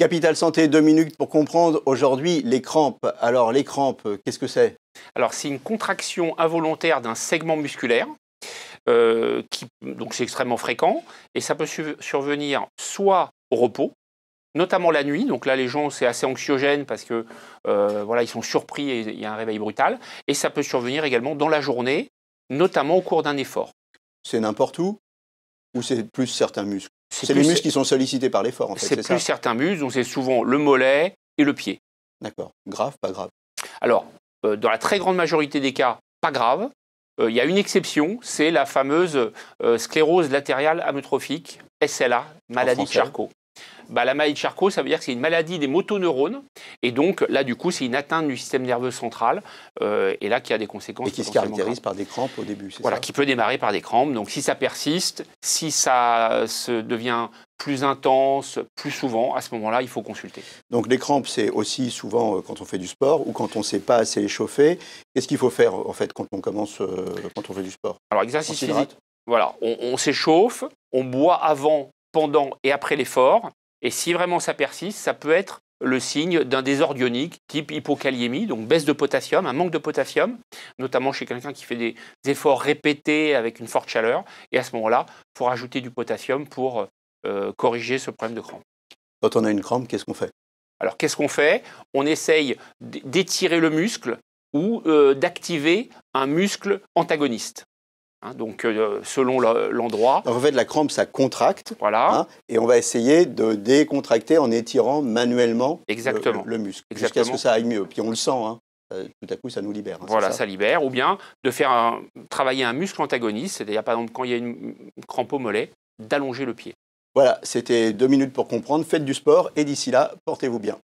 Capital Santé, deux minutes pour comprendre aujourd'hui les crampes. Alors les crampes, qu'est-ce que c'est Alors c'est une contraction involontaire d'un segment musculaire. Euh, donc c'est extrêmement fréquent et ça peut survenir soit au repos, notamment la nuit. Donc là, les gens, c'est assez anxiogène parce que euh, voilà, ils sont surpris et il y a un réveil brutal. Et ça peut survenir également dans la journée, notamment au cours d'un effort. C'est n'importe où ou c'est plus certains muscles c'est les muscles qui sont sollicités par l'effort, en fait. C'est plus certains muscles, donc c'est souvent le mollet et le pied. D'accord. Grave, pas grave Alors, euh, dans la très grande majorité des cas, pas grave. Euh, il y a une exception, c'est la fameuse euh, sclérose latérale amyotrophique, SLA, maladie de Charcot. Bah, la maladie de Charcot, ça veut dire que c'est une maladie des motoneurones. Et donc, là, du coup, c'est une atteinte du système nerveux central. Euh, et là, qui a des conséquences. Et qui se caractérise par des crampes au début, c'est ça Voilà, qui peut démarrer par des crampes. Donc, si ça persiste, si ça se devient plus intense, plus souvent, à ce moment-là, il faut consulter. Donc les crampes, c'est aussi souvent euh, quand on fait du sport ou quand on ne s'est pas assez échauffé. Qu'est-ce qu'il faut faire en fait quand on commence, euh, quand on fait du sport Alors exercice physique. Voilà, on s'échauffe, on boit avant pendant et après l'effort. Et si vraiment ça persiste, ça peut être le signe d'un désordre ionique type hypokaliémie, donc baisse de potassium, un manque de potassium, notamment chez quelqu'un qui fait des efforts répétés avec une forte chaleur. Et à ce moment-là, il faut rajouter du potassium pour euh, corriger ce problème de crampe. Quand on a une crampe, qu'est-ce qu'on fait Alors qu'est-ce qu'on fait On essaye d'étirer le muscle ou euh, d'activer un muscle antagoniste. Hein, donc, euh, selon l'endroit. En fait, la crampe, ça contracte. Voilà. Hein, et on va essayer de décontracter en étirant manuellement Le, muscle. Jusqu'à ce que ça aille mieux. Puis on le sent. Hein, euh, tout à coup, ça nous libère. voilà, ça, libère. Ou bien de faire travailler un muscle antagoniste, c'est-à-dire, par exemple, quand il y a une crampe au mollet, d'allonger le pied. Voilà, c'était deux minutes pour comprendre. Faites du sport et d'ici là, portez-vous bien.